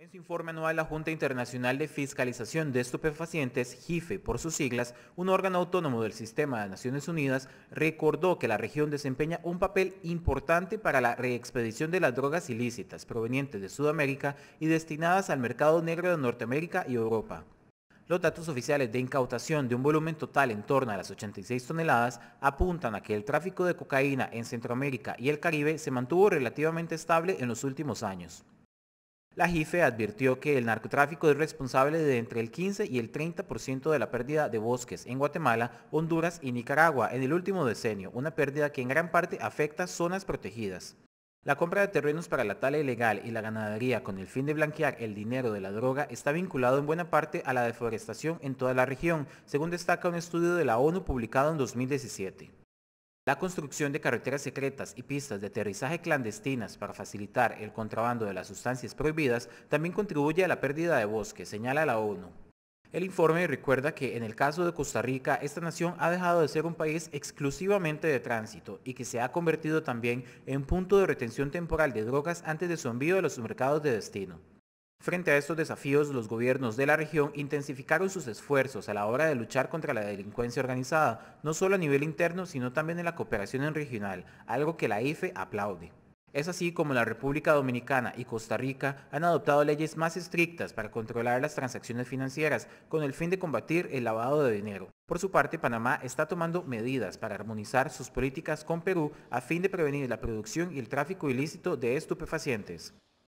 En su informe anual, la Junta Internacional de Fiscalización de Estupefacientes, JIFE por sus siglas, un órgano autónomo del sistema de Naciones Unidas, recordó que la región desempeña un papel importante para la reexpedición de las drogas ilícitas provenientes de Sudamérica y destinadas al mercado negro de Norteamérica y Europa. Los datos oficiales de incautación de un volumen total en torno a las 86 toneladas apuntan a que el tráfico de cocaína en Centroamérica y el Caribe se mantuvo relativamente estable en los últimos años la JIFE advirtió que el narcotráfico es responsable de entre el 15 y el 30% de la pérdida de bosques en Guatemala, Honduras y Nicaragua en el último decenio, una pérdida que en gran parte afecta zonas protegidas. La compra de terrenos para la tala ilegal y la ganadería con el fin de blanquear el dinero de la droga está vinculado en buena parte a la deforestación en toda la región, según destaca un estudio de la ONU publicado en 2017. La construcción de carreteras secretas y pistas de aterrizaje clandestinas para facilitar el contrabando de las sustancias prohibidas también contribuye a la pérdida de bosque, señala la ONU. El informe recuerda que en el caso de Costa Rica, esta nación ha dejado de ser un país exclusivamente de tránsito y que se ha convertido también en punto de retención temporal de drogas antes de su envío a los mercados de destino. Frente a estos desafíos, los gobiernos de la región intensificaron sus esfuerzos a la hora de luchar contra la delincuencia organizada, no solo a nivel interno, sino también en la cooperación regional, algo que la IFE aplaude. Es así como la República Dominicana y Costa Rica han adoptado leyes más estrictas para controlar las transacciones financieras con el fin de combatir el lavado de dinero. Por su parte, Panamá está tomando medidas para armonizar sus políticas con Perú a fin de prevenir la producción y el tráfico ilícito de estupefacientes.